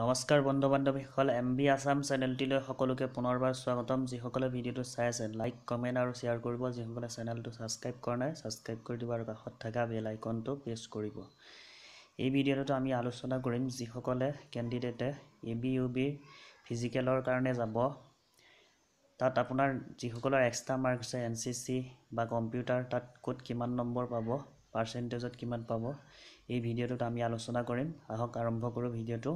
নমস্কাৰ বন্ধু বান্ধৱীসকল এম বি আছাম চেনেলটিলৈ সকলোকে পুনৰবাৰ স্বাগতম যিসকলে ভিডিঅ'টো চাই আছে লাইক কমেণ্ট আৰু শ্বেয়াৰ কৰিব যিসকলে চেনেলটো ছাবস্ক্ৰাইব কৰা নাই ছাবস্ক্ৰাইব কৰি দিব আৰু কাষত থকা বেল আইকনটো প্ৰেছ কৰিব এই ভিডিঅ'টোত আমি আলোচনা কৰিম যিসকলে কেণ্ডিডেটে এ বি ইউ বি ফিজিকেলৰ কাৰণে যাব তাত আপোনাৰ যিসকলৰ এক্সট্ৰা মাৰ্ক আছে এন চি চি বা কম্পিউটাৰ তাত ক'ত কিমান নম্বৰ পাব পাৰ্চেণ্টেজত কিমান পাব এই ভিডিঅ'টোত আমি আলোচনা কৰিম আহক আৰম্ভ কৰোঁ ভিডিঅ'টো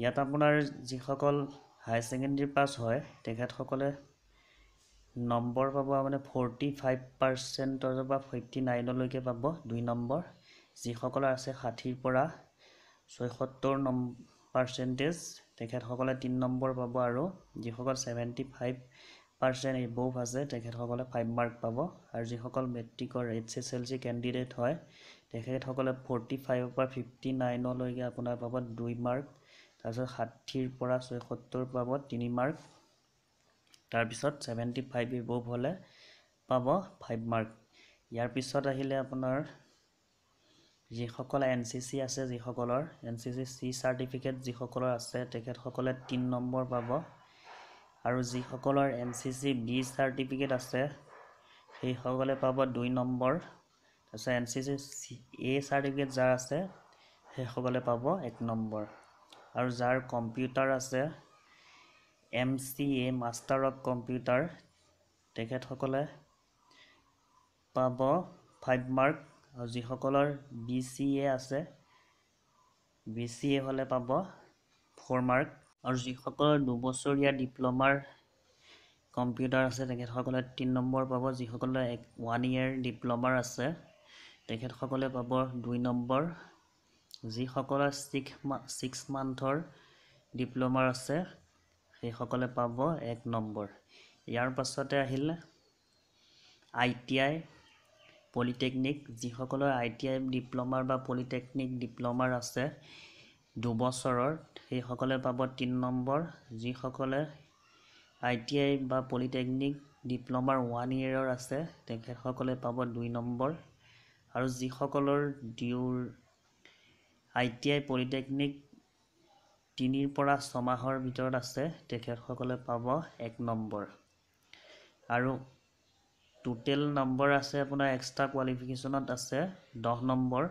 ইয়াত আপোনাৰ যিসকল হাই ছেকেণ্ডেৰী পাছ হয় তেখেতসকলে নম্বৰ পাব মানে ফৰ্টি ফাইভ পাৰ্চেণ্টৰ পৰা ফৰ্টি নাইনলৈকে পাব দুই নম্বৰ যিসকলৰ আছে ষাঠিৰ পৰা ছয়সত্তৰ নম পাৰ্চেণ্টেজ তেখেতসকলে তিনি নম্বৰ পাব আৰু যিসকল ছেভেণ্টি ফাইভ পাৰ্চেণ্ট এবভ আছে তেখেতসকলে ফাইভ মাৰ্ক পাব আৰু যিসকল মেট্ৰিকৰ H S L C candidate হয় তেখেতসকলে ফৰ্টি ফাইভৰ পৰা ফিফটি নাইনলৈকে আপোনাৰ পাব দুই মাৰ্ক তাৰপিছত ষাঠিৰ পৰা ছয়সত্তৰ পাব তিনি মাৰ্ক তাৰপিছত ছেভেণ্টি ফাইভ এবভ হ'লে পাব ফাইভ মাৰ্ক ইয়াৰ পিছত আহিলে আপোনাৰ যিসকল এন চি চি আছে যিসকলৰ N C C C certificate যিসকলৰ আছে তেখেতসকলে তিনি নম্বৰ পাব আৰু যিসকলৰ N C C B certificate আছে সেইসকলে পাব দুই নম্বৰ তাৰপিছত N C C C A certificate যাৰ আছে সেইসকলে পাব এক নম্বৰ আৰু যাৰ কম্পিউটাৰ আছে M C A master of computer তেখেতসকলে পাব ফাইভ মাৰ্ক আৰু যিসকলৰ বি চি এ আছে বি চি এ হ'লে পাব ফ'ৰ মাৰ্ক আৰু যিসকলৰ দুবছৰীয়া ডিপ্ল'মাৰ কম্পিউটাৰ আছে তেখেতসকলে তিনি নম্বৰ পাব যিসকলৰ এক ওৱান ইয়েৰ ডিপ্ল'মাৰ আছে তেখেতসকলে পাব দুই নম্বৰ যিসকলৰ ছিক্স মা ছিক্স মান্থৰ ডিপ্ল'মাৰ আছে সেইসকলে পাব এক নম্বৰ ইয়াৰ পাছতে আহিল আই টি আই পলিটেকনিক যিসকলৰ আই টি আই ডিপ্ল'মাৰ বা পলিটেকনিক ডিপ্ল'মাৰ আছে দুবছৰৰ সেইসকলে পাব তিনি নম্বৰ যিসকলে আই টি আই বা পলিটেকনিক ডিপ্ল'মাৰ ওৱান ইয়েৰৰ আছে তেখেতসকলে পাব দুই নম্বৰ আৰু যিসকলৰ ডিউৰ আই টি আই পলিটেকনিক তিনিৰ পৰা ছমাহৰ ভিতৰত আছে তেখেতসকলে পাব এক নম্বৰ আৰু টোটেল নম্বৰ আছে আপোনাৰ এক্সট্ৰা কোৱালিফিকেশ্যনত আছে দহ নম্বৰ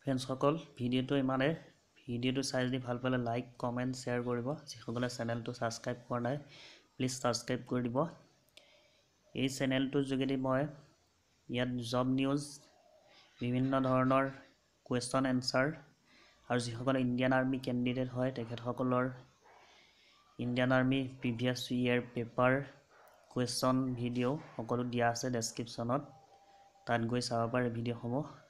ফ্ৰেণ্ডছসকল ভিডিঅ'টো ইমানে ভিডিঅ'টো চাই যদি ভাল পালে লাইক কমেণ্ট শ্বেয়াৰ কৰিব যিসকলে চেনেলটো ছাবস্ক্ৰাইব কৰা নাই প্লিজ ছাবস্ক্ৰাইব কৰি দিব এই চেনেলটোৰ যোগেদি মই ইয়াত জব নিউজ বিভিন্ন ধৰণৰ কুৱেশ্যন এনচাৰ আৰু যিসকল ইণ্ডিয়ান আৰ্মি কেণ্ডিডেট হয় তেখেতসকলৰ Indian army previous year paper question video' সকলো দিয়া আছে ডেছক্ৰিপশ্যনত তাত গৈ চাব পাৰে ভিডিঅ'সমূহ